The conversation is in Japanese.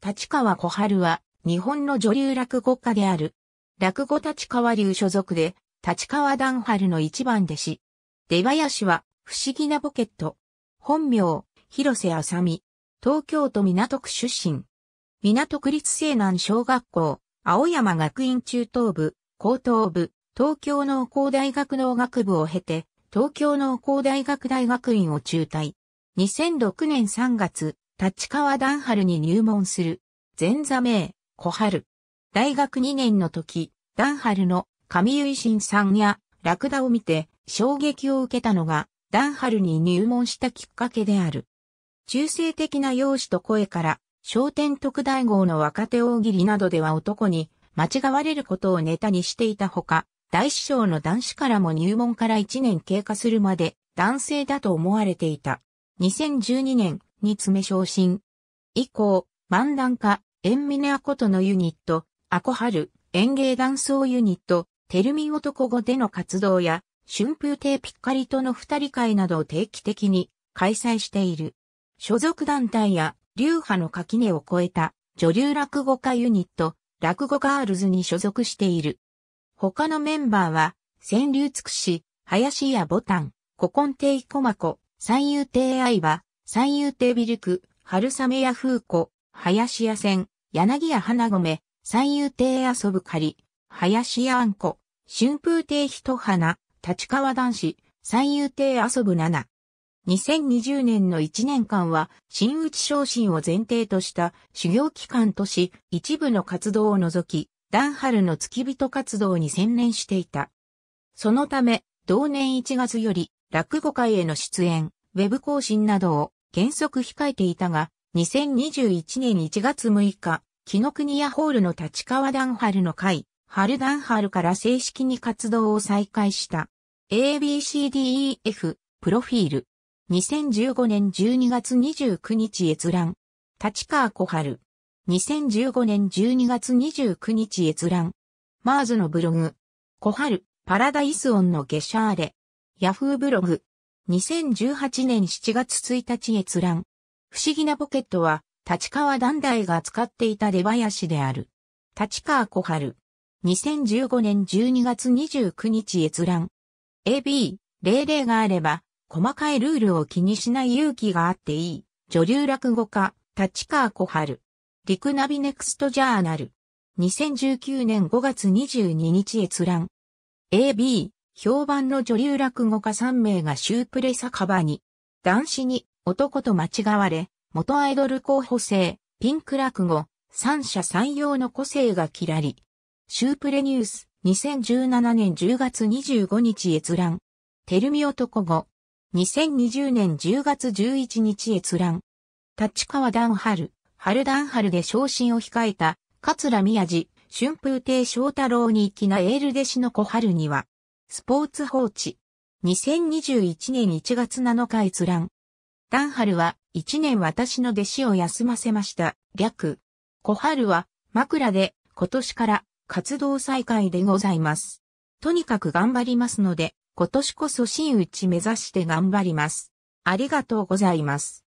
立川小春は、日本の女流落語家である。落語立川流所属で、立川談春の一番弟子。出林は、不思議なポケット。本名、広瀬あさみ。東京都港区出身。港区立西南小学校、青山学院中等部、高等部、東京農工大学農学部を経て、東京農工大学大学院を中退。2006年3月、立川段春に入門する。前座名、小春。大学2年の時、段春の上優心さんやラクダを見て衝撃を受けたのが、段春に入門したきっかけである。中性的な容姿と声から、商店特大号の若手大喜利などでは男に間違われることをネタにしていたほか、大師匠の男子からも入門から1年経過するまで男性だと思われていた。2012年、に詰め昇進。以降、漫談家、エンミネアコトのユニット、アコハル、演芸断層ユニット、テルミ男語での活動や、春風亭ピッカリとの二人会などを定期的に開催している。所属団体や流派の垣根を超えた女流落語家ユニット、落語ガールズに所属している。他のメンバーは、川柳尽くし、林家ボタン、古今亭小子、三遊亭愛は。三遊亭ビルク、春雨屋風子、林屋仙、柳屋花米、三遊亭遊ぶ狩り、林屋あんこ、春風亭一花、立川男子、三遊亭遊ぶ七。2020年の1年間は、新内昇進を前提とした修行期間とし、一部の活動を除き、段春の付き人活動に専念していた。そのため、同年1月より、落語会への出演、ウェブ更新などを原則控えていたが、2021年1月6日、木の国屋ホールの立川ダンハルの会、春ダンハルから正式に活動を再開した。ABCDEF、プロフィール。2015年12月29日閲覧。立川小春。2015年12月29日閲覧。マーズのブログ。小春、パラダイスオンのゲシャーレ。ヤフーブログ。2018年7月1日閲覧。不思議なポケットは、立川団大が使っていた出囃子である。立川小春。2015年12月29日閲覧。a b 例例があれば、細かいルールを気にしない勇気があっていい。女流落語家、立川小春。リクナビネクストジャーナル。2019年5月22日閲覧。AB、評判の女流落語家3名がシュープレ酒場に、男子に男と間違われ、元アイドル候補生、ピンク落語、三者三様の個性がきらり。シュープレニュース、2017年10月25日閲覧。テルミ男語。2020年10月11日閲覧。立川段春、春段春で昇進を控えた、桂宮治、春風亭昇太郎に粋なエール弟子の小春には、スポーツ報知。2021年1月7日閲覧。ダンハルは、1年私の弟子を休ませました。略。小春は、枕で、今年から、活動再開でございます。とにかく頑張りますので、今年こそ真打ち目指して頑張ります。ありがとうございます。